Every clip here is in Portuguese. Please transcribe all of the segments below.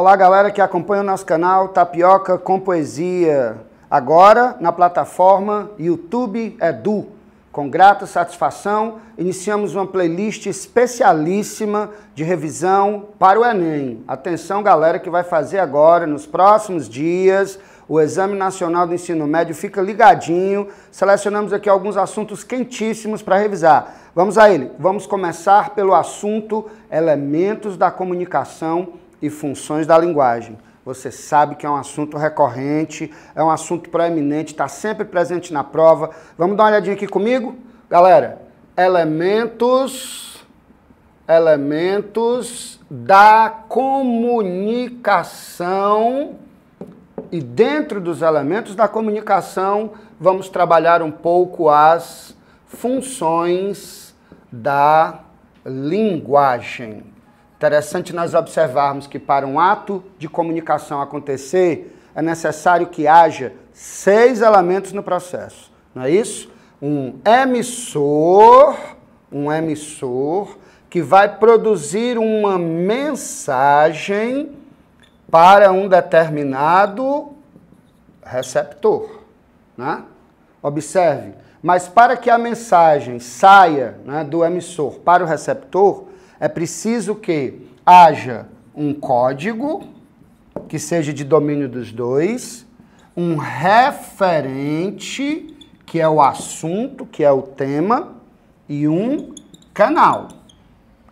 Olá, galera que acompanha o nosso canal Tapioca com Poesia. Agora na plataforma YouTube Edu. Com grata satisfação, iniciamos uma playlist especialíssima de revisão para o Enem. Atenção, galera, que vai fazer agora, nos próximos dias, o Exame Nacional do Ensino Médio. Fica ligadinho. Selecionamos aqui alguns assuntos quentíssimos para revisar. Vamos a ele. Vamos começar pelo assunto Elementos da Comunicação e funções da linguagem. Você sabe que é um assunto recorrente, é um assunto proeminente, está sempre presente na prova. Vamos dar uma olhadinha aqui comigo? Galera, elementos, elementos da comunicação e dentro dos elementos da comunicação vamos trabalhar um pouco as funções da linguagem. Interessante nós observarmos que para um ato de comunicação acontecer, é necessário que haja seis elementos no processo, não é isso? Um emissor, um emissor que vai produzir uma mensagem para um determinado receptor, né? Observe, mas para que a mensagem saia né, do emissor para o receptor, é preciso que haja um código que seja de domínio dos dois, um referente, que é o assunto, que é o tema, e um canal,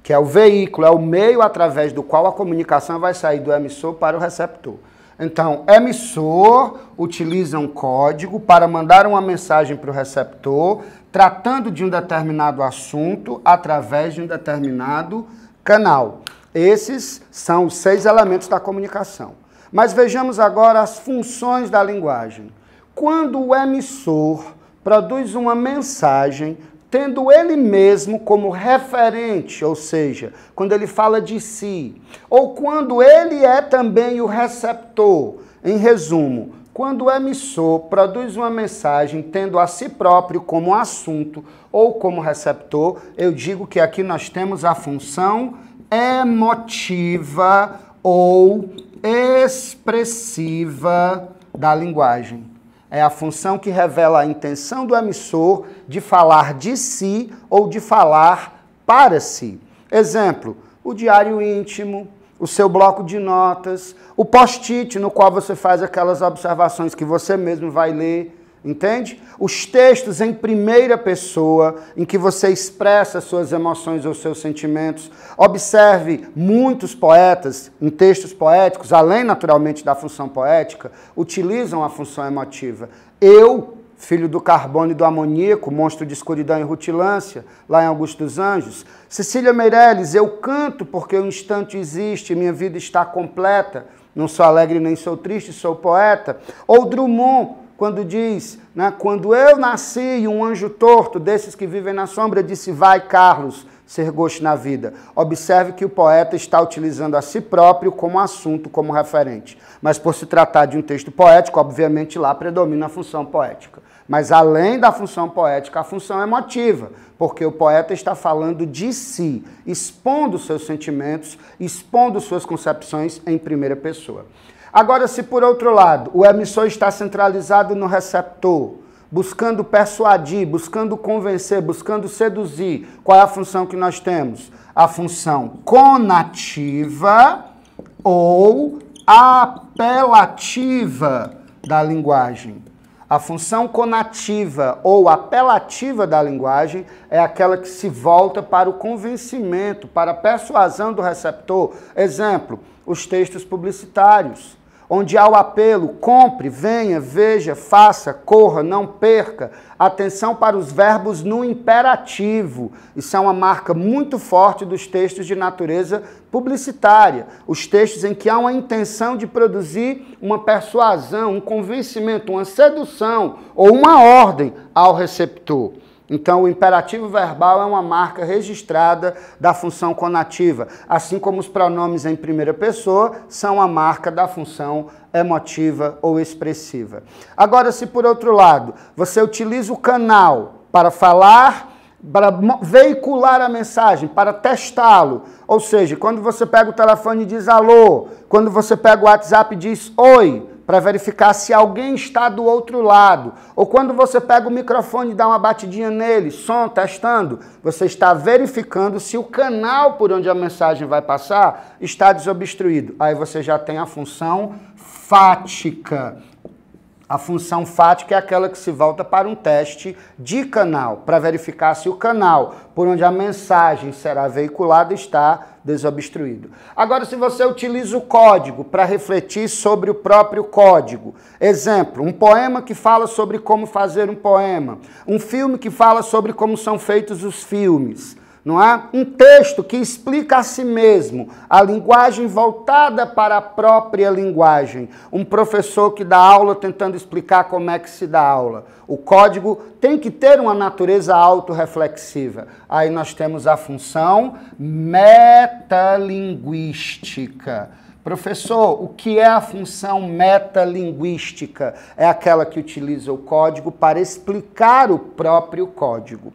que é o veículo, é o meio através do qual a comunicação vai sair do emissor para o receptor. Então, emissor utiliza um código para mandar uma mensagem para o receptor, tratando de um determinado assunto através de um determinado canal. Esses são os seis elementos da comunicação. Mas vejamos agora as funções da linguagem. Quando o emissor produz uma mensagem tendo ele mesmo como referente, ou seja, quando ele fala de si, ou quando ele é também o receptor. Em resumo, quando o emissor produz uma mensagem tendo a si próprio como assunto ou como receptor, eu digo que aqui nós temos a função emotiva ou expressiva da linguagem. É a função que revela a intenção do emissor de falar de si ou de falar para si. Exemplo, o diário íntimo, o seu bloco de notas, o post-it no qual você faz aquelas observações que você mesmo vai ler, Entende? Os textos em primeira pessoa, em que você expressa suas emoções ou seus sentimentos. Observe muitos poetas, em textos poéticos, além naturalmente da função poética, utilizam a função emotiva. Eu, filho do carbono e do amoníaco, monstro de escuridão e rutilância, lá em Augusto dos Anjos. Cecília Meirelles, eu canto porque o instante existe, minha vida está completa. Não sou alegre nem sou triste, sou poeta. Ou Drummond quando diz, né, quando eu nasci um anjo torto desses que vivem na sombra disse, vai Carlos, ser gosto na vida. Observe que o poeta está utilizando a si próprio como assunto, como referente. Mas por se tratar de um texto poético, obviamente lá predomina a função poética. Mas além da função poética, a função emotiva, porque o poeta está falando de si, expondo seus sentimentos, expondo suas concepções em primeira pessoa. Agora, se por outro lado o emissor está centralizado no receptor, buscando persuadir, buscando convencer, buscando seduzir, qual é a função que nós temos? A função conativa ou apelativa da linguagem. A função conativa ou apelativa da linguagem é aquela que se volta para o convencimento, para a persuasão do receptor. Exemplo, os textos publicitários onde há o apelo: compre, venha, veja, faça, corra, não perca. Atenção para os verbos no imperativo. Isso é uma marca muito forte dos textos de natureza publicitária. Os textos em que há uma intenção de produzir uma persuasão, um convencimento, uma sedução ou uma ordem ao receptor. Então, o imperativo verbal é uma marca registrada da função conativa, assim como os pronomes em primeira pessoa são a marca da função emotiva ou expressiva. Agora, se por outro lado você utiliza o canal para falar, para veicular a mensagem, para testá-lo, ou seja, quando você pega o telefone e diz alô, quando você pega o WhatsApp e diz oi, para verificar se alguém está do outro lado. Ou quando você pega o microfone e dá uma batidinha nele, som testando, você está verificando se o canal por onde a mensagem vai passar está desobstruído. Aí você já tem a função fática. A função fática é aquela que se volta para um teste de canal, para verificar se o canal por onde a mensagem será veiculada está desobstruído. Agora, se você utiliza o código para refletir sobre o próprio código, exemplo, um poema que fala sobre como fazer um poema, um filme que fala sobre como são feitos os filmes não é? Um texto que explica a si mesmo, a linguagem voltada para a própria linguagem. Um professor que dá aula tentando explicar como é que se dá aula. O código tem que ter uma natureza autorreflexiva. Aí nós temos a função metalinguística. Professor, o que é a função metalinguística? É aquela que utiliza o código para explicar o próprio código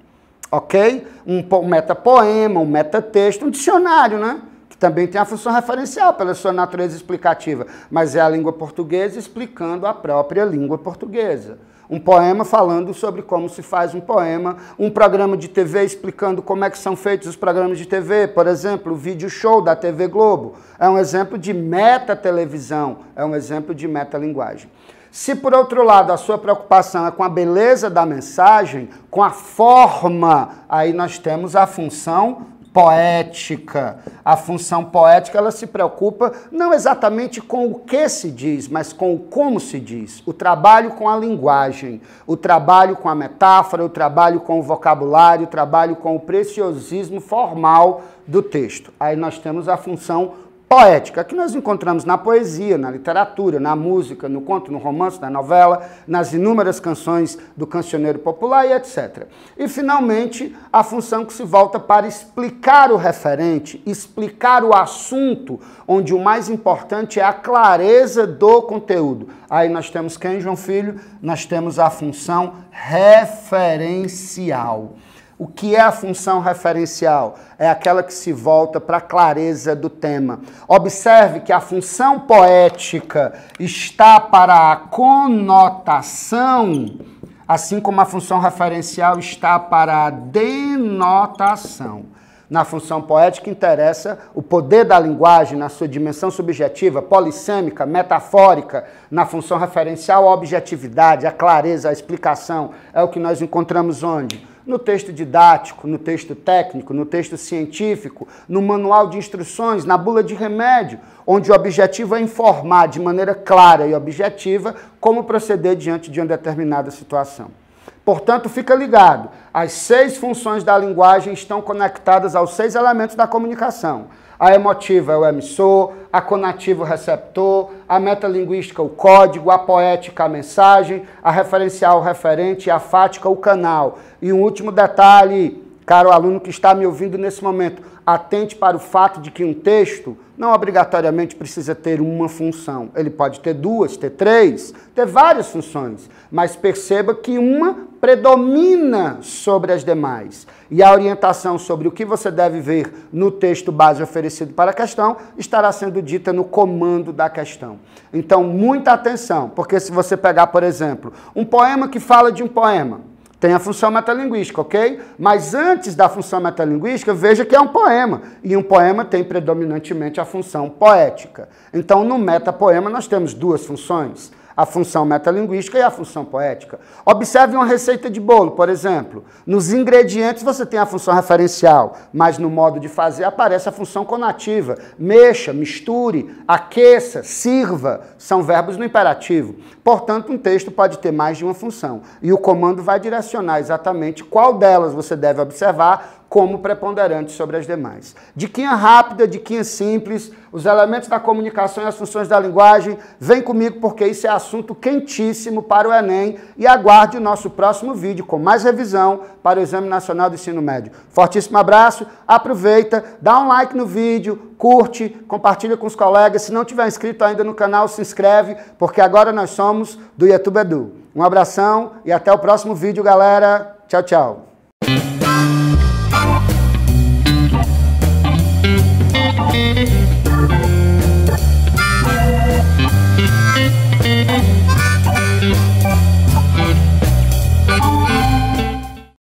ok? Um, meta metapoema, um metatexto, um dicionário, né? Que também tem a função referencial pela sua natureza explicativa, mas é a língua portuguesa explicando a própria língua portuguesa. Um poema falando sobre como se faz um poema, um programa de TV explicando como é que são feitos os programas de TV, por exemplo, o vídeo show da TV Globo. É um exemplo de meta televisão, é um exemplo de metalinguagem. linguagem se por outro lado a sua preocupação é com a beleza da mensagem, com a forma, aí nós temos a função poética. A função poética ela se preocupa não exatamente com o que se diz, mas com o como se diz. O trabalho com a linguagem, o trabalho com a metáfora, o trabalho com o vocabulário, o trabalho com o preciosismo formal do texto. Aí nós temos a função poética, que nós encontramos na poesia, na literatura, na música, no conto, no romance, na novela, nas inúmeras canções do cancioneiro popular e etc. E, finalmente, a função que se volta para explicar o referente, explicar o assunto, onde o mais importante é a clareza do conteúdo. Aí nós temos quem, João Filho? Nós temos a função referencial. O que é a função referencial? É aquela que se volta para a clareza do tema. Observe que a função poética está para a conotação, assim como a função referencial está para a denotação na função poética interessa o poder da linguagem na sua dimensão subjetiva, polissêmica, metafórica, na função referencial à objetividade, à clareza, à explicação. É o que nós encontramos onde? No texto didático, no texto técnico, no texto científico, no manual de instruções, na bula de remédio, onde o objetivo é informar de maneira clara e objetiva como proceder diante de uma determinada situação. Portanto, fica ligado. As seis funções da linguagem estão conectadas aos seis elementos da comunicação. A emotiva é o emissor, a conativa o receptor, a metalinguística o código, a poética a mensagem, a referencial o referente, a fática o canal. E um último detalhe, Caro aluno que está me ouvindo nesse momento, atente para o fato de que um texto não obrigatoriamente precisa ter uma função. Ele pode ter duas, ter três, ter várias funções, mas perceba que uma predomina sobre as demais. E a orientação sobre o que você deve ver no texto base oferecido para a questão estará sendo dita no comando da questão. Então, muita atenção, porque se você pegar, por exemplo, um poema que fala de um poema, tem a função metalinguística, ok? Mas antes da função metalinguística, veja que é um poema. E um poema tem predominantemente a função poética. Então, no metapoema, nós temos duas funções a função metalinguística e a função poética. Observe uma receita de bolo, por exemplo. Nos ingredientes você tem a função referencial, mas no modo de fazer aparece a função conativa. Mexa, misture, aqueça, sirva, são verbos no imperativo. Portanto, um texto pode ter mais de uma função. E o comando vai direcionar exatamente qual delas você deve observar, como preponderante sobre as demais. Diquinha é rápida, diquinha é simples, os elementos da comunicação e as funções da linguagem, vem comigo porque isso é assunto quentíssimo para o Enem e aguarde o nosso próximo vídeo com mais revisão para o Exame Nacional do Ensino Médio. Fortíssimo abraço, aproveita, dá um like no vídeo, curte, compartilha com os colegas, se não tiver inscrito ainda no canal, se inscreve, porque agora nós somos do YouTube Edu. Um abração e até o próximo vídeo, galera. Tchau, tchau.